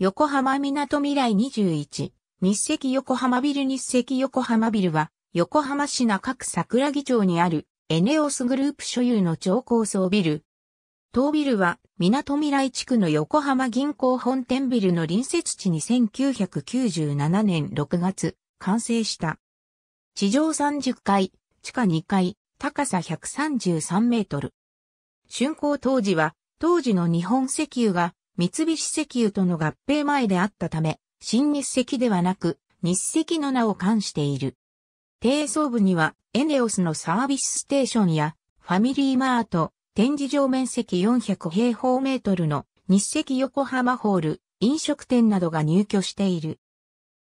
横浜港未来21、日赤横浜ビル日赤横浜ビルは、横浜市中区桜木町にある、エネオスグループ所有の超高層ビル。当ビルは、港未来地区の横浜銀行本店ビルの隣接地に1997年6月、完成した。地上30階、地下2階、高さ133メートル。竣工当時は、当時の日本石油が三菱石油との合併前であったため、新日石ではなく、日石の名を冠している。低層部には、エネオスのサービスステーションや、ファミリーマート、展示場面積400平方メートルの日石横浜ホール、飲食店などが入居している。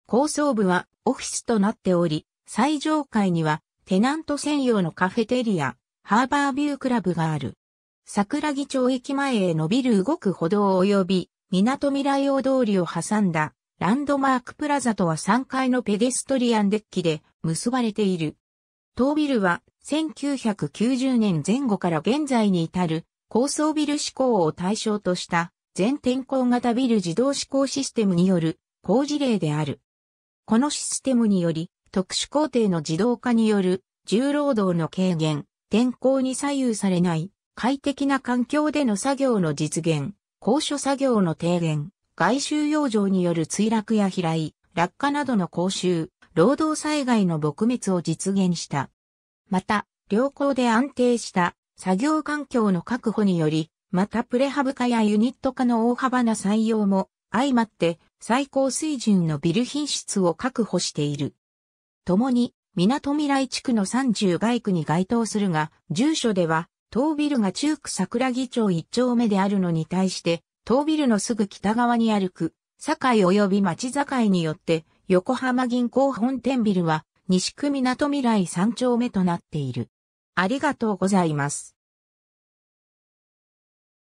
高層部はオフィスとなっており、最上階にはテナント専用のカフェテリア、ハーバービュークラブがある。桜木町駅前へ伸びる動く歩道及び、港未来大通りを挟んだ、ランドマークプラザとは3階のペデストリアンデッキで結ばれている。当ビルは1990年前後から現在に至る高層ビル施向を対象とした全天候型ビル自動施向システムによる工事例である。このシステムにより特殊工程の自動化による重労働の軽減、天候に左右されない快適な環境での作業の実現、高所作業の低減、外周養生による墜落や飛来、落下などの講習、労働災害の撲滅を実現した。また、良好で安定した作業環境の確保により、またプレハブ化やユニット化の大幅な採用も相まって最高水準のビル品質を確保している。共に、港未来地区の30街区に該当するが、住所では当ビルが中区桜木町一丁目であるのに対して、当ビルのすぐ北側にある区、境及び町境によって、横浜銀行本店ビルは、西区港未来三丁目となっている。ありがとうございます。